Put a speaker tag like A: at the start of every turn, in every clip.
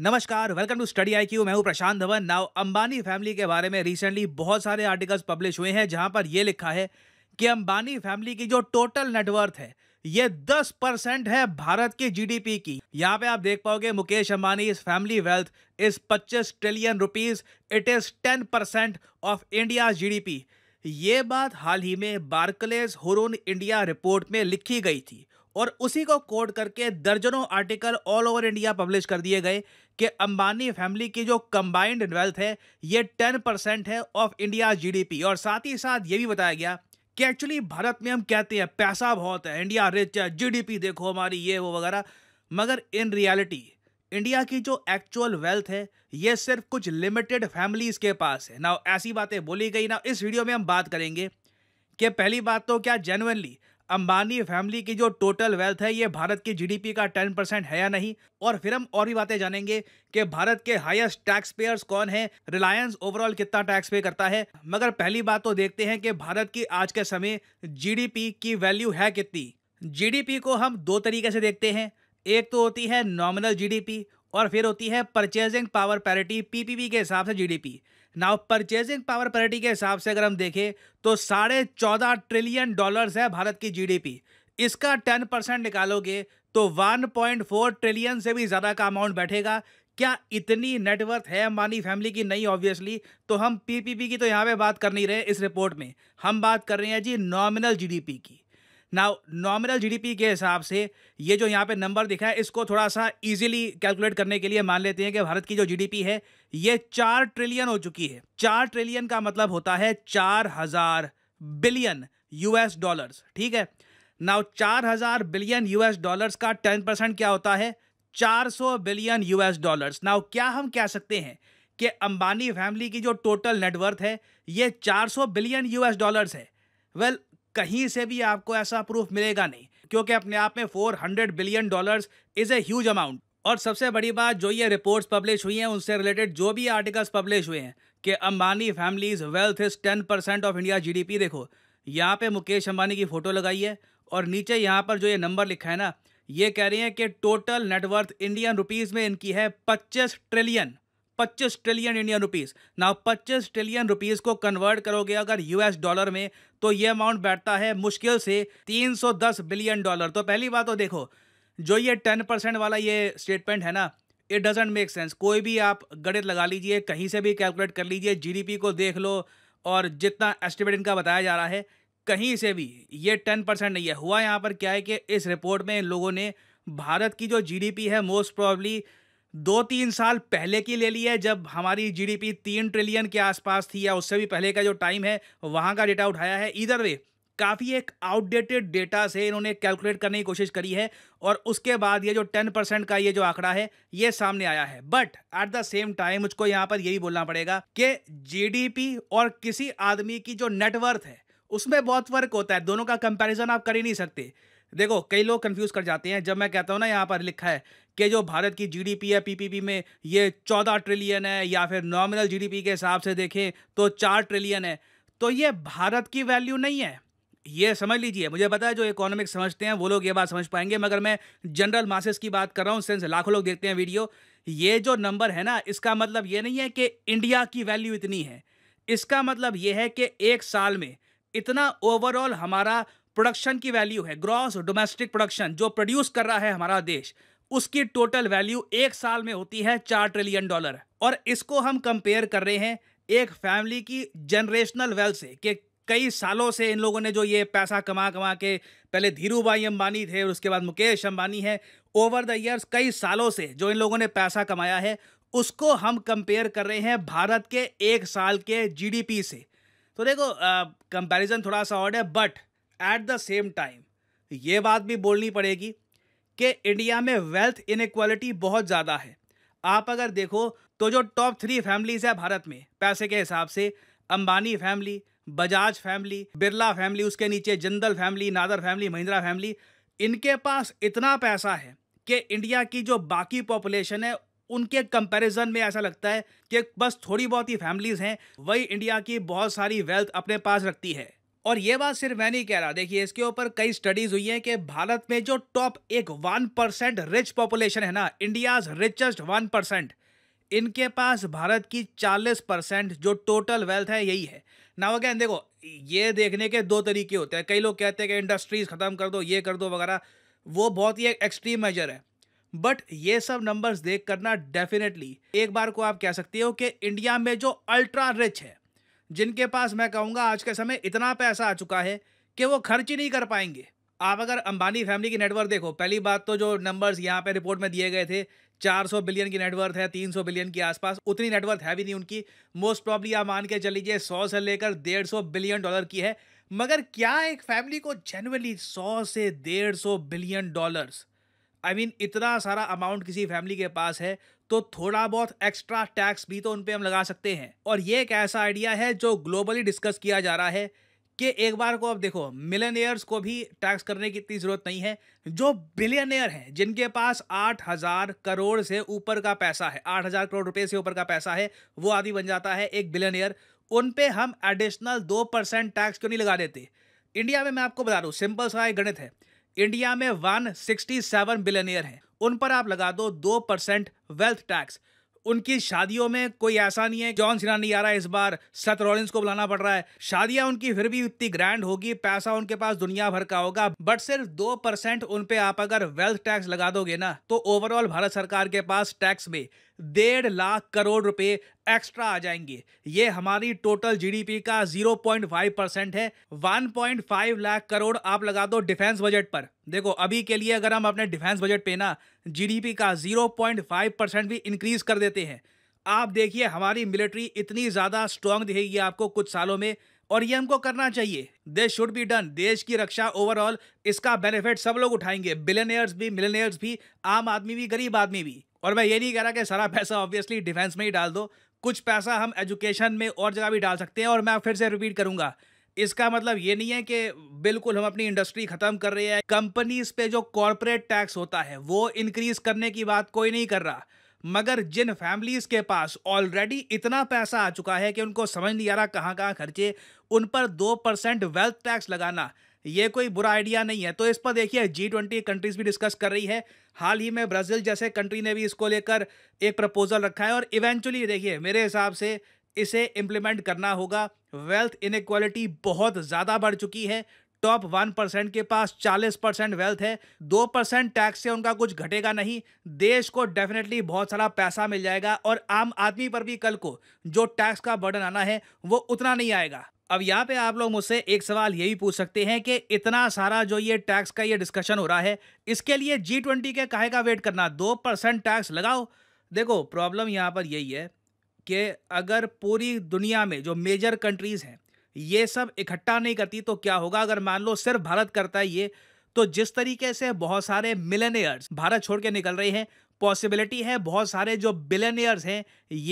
A: नमस्कार welcome to study I Q मैं हूं प्रशांत धवन नाउ अंबानी फैमिली के बारे में रिसेंटली बहुत सारे आर्टिकल्स पब्लिश हुए हैं जहां पर यह लिखा है कि अंबानी फैमिली की जो टोटल नेटवर्थ है ये 10 परसेंट है भारत की जीडीपी की यहाँ पे आप देख पाओगे मुकेश अंबानी इस फैमिली वेल्थ इस 25 trillion rupees it is 10 percent of India GDP ये बात हाल ही में बार्कलेस होरोन इंडिया रिपोर्ट में लिखी गई थी और उसी को कोड करके दर्जनों article all over India publish कर दिए गए कि अंबानी फैमिली की जो कंबाइंड वेल्थ है ये टेन परसेंट है ऑफ इंडिया जीडीपी और साथ ही साथ ये भी बताया गया कि एक्चुअली भारत में हम कहते हैं पैसा बहुत है इंडिया रिच है जीडीपी देखो हमारी ये वो वगैरह मगर इन रियलिटी इंडिया की जो एक्चुअल वेल्थ है ये सिर्फ कुछ लिमिटेड फैमिलीज़ के पास है ना ऐसी बातें बोली गई ना इस वीडियो में हम बात करेंगे कि पहली बात तो क्या जेनुअनली अंबानी फैमिली की जो टोटल वेल्थ है ये भारत की जीडीपी का टेन परसेंट है या नहीं और फिर हम और भी बातें जानेंगे कि भारत के हाईएस्ट टैक्स पेयर्स कौन है रिलायंस ओवरऑल कितना टैक्स पे करता है मगर पहली बात तो देखते हैं कि भारत की आज के समय जीडीपी की वैल्यू है कितनी जीडीपी को हम दो तरीके से देखते हैं एक तो होती है नॉमिनल जीडीपी और फिर होती है परचेजिंग पावर पैरिटी पीपीपी के हिसाब से GDP now purchasing power parity के हिसाब से अगर हम देखें तो साढ़े चौदह ट्रिलियन डॉलर्स है भारत की जीडीपी इसका टेन परसेंट निकालोगे तो वन पॉइंट फोर ट्रिलियन से भी ज़्यादा का अमाउंट बैठेगा क्या इतनी नेटवर्थ है अंबानी फैमिली की नहीं ऑब्वियसली तो हम पीपीपी की तो यहाँ पे बात कर नहीं रहे इस रिपोर्ट में हम बात कर रहे हैं जी नॉमिनल जीडीपी की नाउ नॉमिनल जीडीपी के हिसाब से ये जो यहाँ पे नंबर दिखा है इसको थोड़ा सा इजीली कैलकुलेट करने के लिए मान लेते हैं कि भारत की जो जीडीपी है ये चार ट्रिलियन हो चुकी है चार ट्रिलियन का मतलब होता है चार हजार बिलियन यूएस डॉलर्स ठीक है नाउ चार हजार बिलियन यूएस डॉलर्स का टेन परसेंट क्या होता है चार सौ बिलियन यूएस डॉलर्स नाउ क्या हम कह सकते हैं कि अंबानी फैमिली की जो टोटल नेटवर्थ है ये 400 बिलियन यूएस डॉलर्स है वेल well, कहीं से भी आपको ऐसा प्रूफ मिलेगा नहीं क्योंकि अपने आप में 400 billion dollars is a huge amount और सबसे बड़ी बात जो ये रिपोर्ट्स पब्लिश हुई हैं उनसे रिलेटेड जो भी आर्टिकल्स पब्लिश हुए हैं कि Ambani family's wealth is ten percent of India GDP देखो यहाँ पे मुकेश अंबानी की फ़ोटो लगाई है और नीचे यहाँ पर जो ये नंबर लिखा है ना ये कह रही हैं कि टोटल नेटवर्थ इंडियन रुपीज़ में इनकी है पच्चीस ट्रिलियन 25 ट्रिलियन इंडियन रुपीस ना 25 ट्रिलियन रुपीस को कन्वर्ट करोगे अगर यूएस डॉलर में तो ये अमाउंट बैठता है मुश्किल से 310 बिलियन डॉलर तो पहली बात तो देखो जो ये 10 परसेंट वाला ये स्टेटमेंट है ना इट डजेंट मेक सेंस कोई भी आप गणित लगा लीजिए कहीं से भी कैलकुलेट कर लीजिए जी को देख लो और जितना एस्टिमेट इनका बताया जा रहा है कहीं से भी ये टेन परसेंट नहीं है हुआ यहाँ पर क्या है कि इस रिपोर्ट में इन लोगों ने भारत की जो जीडीपी है मोस्ट प्रॉब्ली दो तीन साल पहले की ले ली है जब हमारी जीडीपी तीन ट्रिलियन के आसपास थी या उससे भी पहले का जो टाइम है वहाँ का डेटा उठाया है इधर वे काफ़ी एक आउटडेटेड डेटा से इन्होंने कैलकुलेट करने की कोशिश करी है और उसके बाद ये जो टेन परसेंट का ये जो आंकड़ा है ये सामने आया है but at the same time मुझको यहाँ पर यही बोलना पड़ेगा कि जीडीपी और किसी आदमी की जो नेटवर्थ है उसमें बहुत फर्क होता है दोनों का कंपैरिजन आप कर ही नहीं सकते देखो कई लोग कंफ्यूज कर जाते हैं जब मैं कहता हूँ ना यहाँ पर लिखा है कि जो भारत की जीडीपी है पीपीपी में ये चौदह ट्रिलियन है या फिर नॉमिनल जीडीपी के हिसाब से देखें तो चार ट्रिलियन है तो ये भारत की वैल्यू नहीं है ये समझ लीजिए मुझे पता है जो इकोनॉमिक समझते हैं वो लोग ये बात समझ पाएंगे मगर मैं जनरल मासेस की बात कर रहा हूँ सेंस लाखों लोग देखते हैं वीडियो ये जो नंबर है ना इसका मतलब ये नहीं है कि इंडिया की वैल्यू इतनी है इसका मतलब ये है कि एक साल में इतना ओवरऑल हमारा प्रोडक्शन की वैल्यू है ग्रॉस डोमेस्टिक प्रोडक्शन जो प्रोड्यूस कर रहा है हमारा देश उसकी टोटल वैल्यू एक साल में होती है चार ट्रिलियन डॉलर और इसको हम कंपेयर कर रहे हैं एक फैमिली की जनरेशनल वेल्थ से कि कई सालों से इन लोगों ने जो ये पैसा कमा कमा के पहले धीरू भाई अंबानी थे और उसके बाद मुकेश अंबानी है ओवर द ईयर्स कई सालों से जो इन लोगों ने पैसा कमाया है उसको हम कंपेयर कर रहे हैं भारत के एक साल के जीडीपी से तो देखो कंपैरिजन थोड़ा सा ऑड है but at the same time ये बात भी बोलनी पड़ेगी कि इंडिया में वेल्थ इनक्वालिटी बहुत ज़्यादा है आप अगर देखो तो जो टॉप थ्री फैमिलीज़ है भारत में पैसे के हिसाब से Ambani family Bajaj family Birla family उसके नीचे Jindal family Nadar family Mahindra family इनके पास इतना पैसा है कि इंडिया की जो बाकी पॉपुलेशन है उनके कंपैरिजन में ऐसा लगता है कि बस थोड़ी बहुत ही फैमिलीज़ हैं वही इंडिया की बहुत सारी वेल्थ अपने पास रखती है और ये बात सिर्फ मैं नहीं कह रहा देखिए इसके ऊपर कई स्टडीज हुई है कि भारत में जो टॉप एक वन परसेंट रिच पॉपुलेशन है ना इंडिया रिचेस्ट वन परसेंट इनके पास भारत की चालीस परसेंट जो टोटल वेल्थ है यही है ना अगैन देखो ये देखने के दो तरीके होते हैं कई लोग कहते हैं कि इंडस्ट्रीज ख़त्म कर दो ये कर दो वगैरह वो बहुत ही एक एक्सट्रीम मेजर है बट ये सब नंबर्स देख करना डेफिनेटली एक बार को आप कह सकते हो कि इंडिया में जो अल्ट्रा रिच है जिनके पास मैं कहूँगा आज के समय इतना पैसा आ चुका है कि वो खर्च ही नहीं कर पाएंगे आप अगर अंबानी फैमिली की नेटवर्क देखो पहली बात तो जो नंबर्स यहाँ पे रिपोर्ट में दिए गए थे 400 बिलियन की नेटवर्थ है 300 बिलियन के आसपास उतनी नेटवर्थ है भी नहीं उनकी मोस्ट प्रॉब्ली आप मान के चल लीजिए 100 से लेकर 150 बिलियन डॉलर की है मगर क्या एक फैमिली को जेनवली 100 से 150 billion dollars I I mean mean, इतना सारा अमाउंट किसी फैमिली के पास है तो थोड़ा बहुत एक्स्ट्रा टैक्स भी तो उन पर हम लगा सकते हैं और ये एक ऐसा आइडिया है जो ग्लोबली डिस्कस किया जा रहा है कि एक बार को अब देखो मिलनियर्स को भी टैक्स करने की इतनी ज़रूरत नहीं है जो बिलियनियर हैं जिनके पास आठ हज़ार करोड़ से ऊपर का पैसा है आठ हज़ार करोड़ रुपए से ऊपर का पैसा है वो आदि बन जाता है एक बिलियनियर उन पे हम एडिशनल दो परसेंट टैक्स क्यों नहीं लगा देते इंडिया में मैं आपको बता दूँ सिंपल सा एक गणित है इंडिया में 167 बिलियनियर हैं उन पर आप लगा दो दो परसेंट वेल्थ टैक्स उनकी शादियों में कोई ऐसा नहीं है जॉन सिन्हा नहीं आ रहा है इस बार सत रॉलिंस को बुलाना पड़ रहा है शादियां उनकी फिर भी इतनी ग्रैंड होगी पैसा उनके पास दुनिया भर का होगा बट सिर्फ दो परसेंट उनपे आप अगर वेल्थ टैक्स लगा दोगे ना तो ओवरऑल भारत सरकार के पास टैक्स में डेढ़ लाख करोड़ रुपए एक्स्ट्रा आ जाएंगे ये हमारी टोटल जीडीपी का 0.5 परसेंट है 1.5 लाख करोड़ आप लगा दो डिफेंस बजट पर देखो अभी के लिए अगर हम अपने डिफेंस बजट पे ना जीडीपी का 0.5 परसेंट भी इंक्रीज कर देते हैं आप देखिए हमारी मिलिट्री इतनी ज़्यादा स्ट्रांग दिखेगी आपको कुछ सालों में और ये हमको करना चाहिए दे शुड बी डन देश की रक्षा ओवरऑल इसका बेनिफिट सब लोग उठाएंगे बिलेनियर्स भी मिलेनियर्स भी आम आदमी भी गरीब आदमी भी और मैं ये नहीं कह रहा कि सारा पैसा ऑब्वियसली डिफेंस में ही डाल दो कुछ पैसा हम एजुकेशन में और जगह भी डाल सकते हैं और मैं फिर से रिपीट करूंगा इसका मतलब ये नहीं है कि बिल्कुल हम अपनी इंडस्ट्री खत्म कर रहे हैं कंपनीज पे जो कॉरपोरेट टैक्स होता है वो इंक्रीज करने की बात कोई नहीं कर रहा मगर जिन फैमिलीज के पास ऑलरेडी इतना पैसा आ चुका है कि उनको समझ नहीं आ रहा कहाँ कहाँ खर्चे उन पर दो परसेंट वेल्थ टैक्स लगाना ये कोई बुरा आइडिया नहीं है तो इस पर देखिए जी ट्वेंटी कंट्रीज भी डिस्कस कर रही है हाल ही में ब्राज़ील जैसे कंट्री ने भी इसको लेकर एक प्रपोजल रखा है और इवेंचुअली देखिए मेरे हिसाब से इसे इम्प्लीमेंट करना होगा वेल्थ इनक्वालिटी बहुत ज़्यादा बढ़ चुकी है टॉप वन परसेंट के पास चालीस परसेंट वेल्थ है दो परसेंट टैक्स से उनका कुछ घटेगा नहीं देश को डेफिनेटली बहुत सारा पैसा मिल जाएगा और आम आदमी पर भी कल को जो टैक्स का बर्डन आना है वो उतना नहीं आएगा अब यहाँ पे आप लोग मुझसे एक सवाल ये भी पूछ सकते हैं कि इतना सारा जो ये टैक्स का ये डिस्कशन हो रहा है इसके लिए जी ट्वेंटी के काहे का वेट करना दो परसेंट टैक्स लगाओ देखो प्रॉब्लम यहाँ पर यही है कि अगर पूरी दुनिया में जो मेजर कंट्रीज़ हैं ये सब इकट्ठा नहीं करती तो क्या होगा अगर मान लो सिर्फ भारत करता है ये तो जिस तरीके से बहुत सारे मिलेनियर्स भारत छोड़ के निकल रहे हैं पॉसिबिलिटी है बहुत सारे जो बिलेनियर्स हैं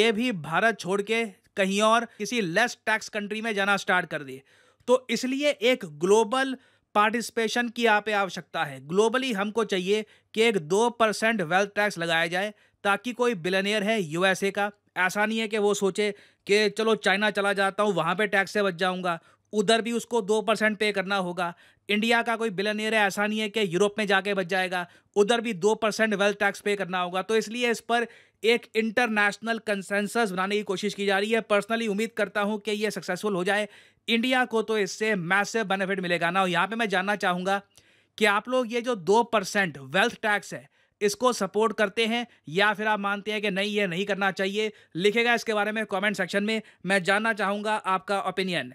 A: ये भी भारत छोड़ के कहीं और किसी लेस टैक्स कंट्री में जाना स्टार्ट कर दिए तो इसलिए एक ग्लोबल पार्टिसिपेशन की यहाँ पे आवश्यकता है ग्लोबली हमको चाहिए कि एक दो परसेंट वेल्थ टैक्स लगाया जाए ताकि कोई बिलनियर है यूएसए का ऐसा नहीं है कि वो सोचे कि चलो चाइना चला जाता हूँ वहाँ पे टैक्स से बच जाऊँगा उधर भी उसको दो परसेंट पे करना होगा इंडिया का कोई बिलनियर है ऐसा नहीं है कि यूरोप में जाके बच जाएगा उधर भी दो परसेंट वेल्थ टैक्स पे करना होगा तो इसलिए इस पर एक इंटरनेशनल कंसेंसस बनाने की कोशिश की जा रही है पर्सनली उम्मीद करता हूं कि यह सक्सेसफुल हो जाए इंडिया को तो इससे मैसिव बेनिफिट मिलेगा ना यहाँ पे मैं जानना चाहूँगा कि आप लोग ये जो दो परसेंट वेल्थ टैक्स है इसको सपोर्ट करते हैं या फिर आप मानते हैं कि नहीं ये नहीं करना चाहिए लिखेगा इसके बारे में कॉमेंट सेक्शन में मैं जानना चाहूँगा आपका ओपिनियन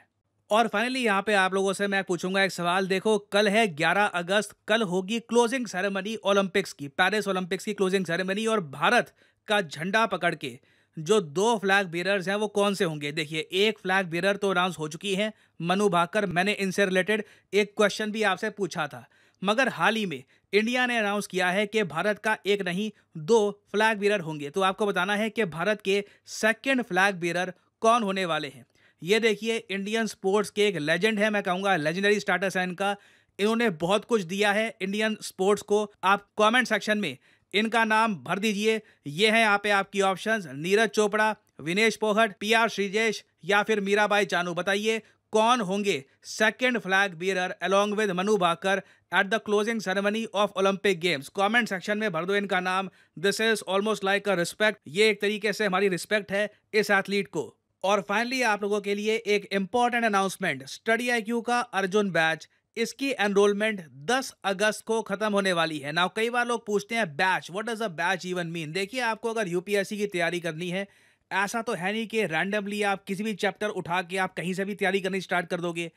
A: और फाइनली यहाँ पे आप लोगों से मैं पूछूंगा एक सवाल देखो कल है 11 अगस्त कल होगी क्लोजिंग सेरेमनी ओलंपिक्स की पेरिस ओलंपिक्स की क्लोजिंग सेरेमनी और भारत का झंडा पकड़ के जो दो फ्लैग बेरर्स हैं वो कौन से होंगे देखिए एक फ्लैग बेरर तो अनाउंस हो चुकी है मनु भाकर मैंने इनसे रिलेटेड एक क्वेश्चन भी आपसे पूछा था मगर हाल ही में इंडिया ने अनाउंस किया है कि भारत का एक नहीं दो फ्लैग बेरर होंगे तो आपको बताना है कि भारत के सेकेंड फ्लैग बेरर कौन होने वाले हैं ये देखिए इंडियन स्पोर्ट्स के एक लेजेंड है मैं कहूँगा लेजेंडरी स्टार्टस है इनका इन्होंने बहुत कुछ दिया है इंडियन स्पोर्ट्स को आप कमेंट सेक्शन में इनका नाम भर दीजिए ये हैं यहाँ पे आपकी options Neeraj Chopra Vinesh Phogat P R Sreejesh या फिर मीराबाई चानू बताइए कौन होंगे second flag bearer along with Manu Bhaker at the closing ceremony of Olympic games comment section में भर दो इनका नाम this is almost like a respect ये एक तरीके से हमारी रिस्पेक्ट है इस एथलीट को और फाइनली आप लोगों के लिए एक इम्पॉर्टेंट अनाउंसमेंट स्टडी आई का अर्जुन बैच इसकी एनरोलमेंट 10 अगस्त को खत्म होने वाली है ना कई बार लोग पूछते हैं batch what does a batch even mean देखिए आपको अगर यूपीएससी की तैयारी करनी है ऐसा तो है नहीं कि रैंडमली आप किसी भी चैप्टर उठा के आप कहीं से भी तैयारी करनी स्टार्ट कर दोगे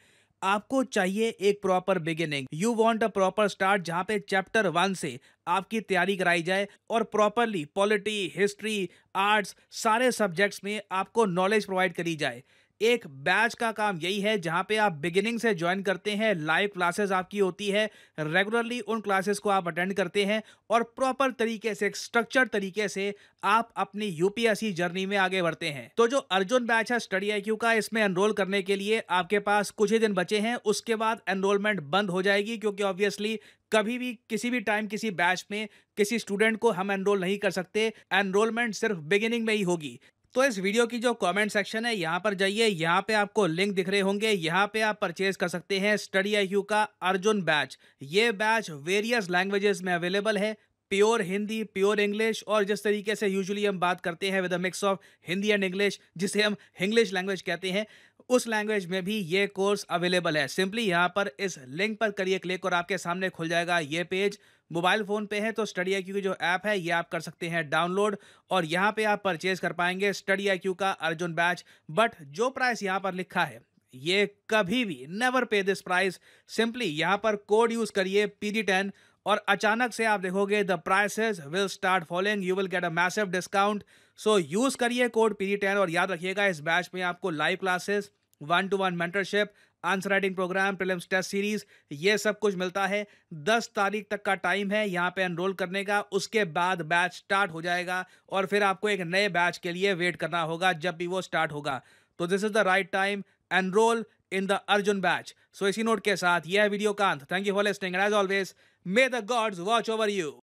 A: आपको चाहिए एक proper beginning you want a proper start जहां पे चैप्टर वन से आपकी तैयारी कराई जाए और प्रॉपरली पॉलिटी हिस्ट्री आर्ट्स सारे सब्जेक्ट्स में आपको नॉलेज प्रोवाइड करी जाए एक बैच का काम यही है जहां पे आप बिगिनिंग से ज्वाइन करते हैं लाइव क्लासेस आपकी होती है रेगुलरली उन क्लासेस को आप अटेंड करते हैं और प्रॉपर तरीके से एक स्ट्रक्चर तरीके से आप अपनी यूपीएससी जर्नी में आगे बढ़ते हैं तो जो अर्जुन बैच है स्टडी आई का इसमें एनरोल करने के लिए आपके पास कुछ ही दिन बचे हैं उसके बाद एनरोलमेंट बंद हो जाएगी क्योंकि ऑब्वियसली कभी भी किसी भी टाइम किसी बैच में किसी स्टूडेंट को हम एनरोल नहीं कर सकते एनरोलमेंट सिर्फ बिगिनिंग में ही होगी तो इस वीडियो की जो कमेंट सेक्शन है यहाँ पर जाइए यहाँ पे आपको लिंक दिख रहे होंगे यहाँ पे आप परचेज कर सकते हैं स्टडी आई का अर्जुन बैच ये बैच वेरियस लैंग्वेजेस में अवेलेबल है प्योर हिंदी प्योर इंग्लिश और जिस तरीके से यूजुअली हम बात करते हैं with a mix of Hindi and English जिसे हम इंग्लिश लैंग्वेज कहते हैं उस लैंग्वेज में भी ये कोर्स अवेलेबल है सिंपली यहाँ पर इस लिंक पर करिए क्लिक और आपके सामने खुल जाएगा ये पेज मोबाइल फ़ोन पे है तो स्टडी आई की जो ऐप है ये आप कर सकते हैं डाउनलोड और यहाँ पे आप परचेज कर पाएंगे स्टडी आई का अर्जुन बैच बट जो प्राइस यहाँ पर लिखा है ये कभी भी नेवर पे दिस प्राइस सिंपली यहाँ पर कोड यूज़ करिए पी डी टेन और अचानक से आप देखोगे the prices will start following you will get a massive discount so use करिए कोड पी डी टेन और याद रखिएगा इस बैच में आपको live classes one to one mentorship answer writing programme prelims test series ये सब कुछ मिलता है दस तारीख तक का टाइम है यहाँ पे एनरोल करने का उसके बाद बैच स्टार्ट हो जाएगा और फिर आपको एक नए बैच के लिए वेट करना होगा जब भी वो स्टार्ट होगा तो this is the right time enrol in the Arjun batch so इसी नोट के साथ यह वीडियो कांत thank you for listening as always may the gods watch over you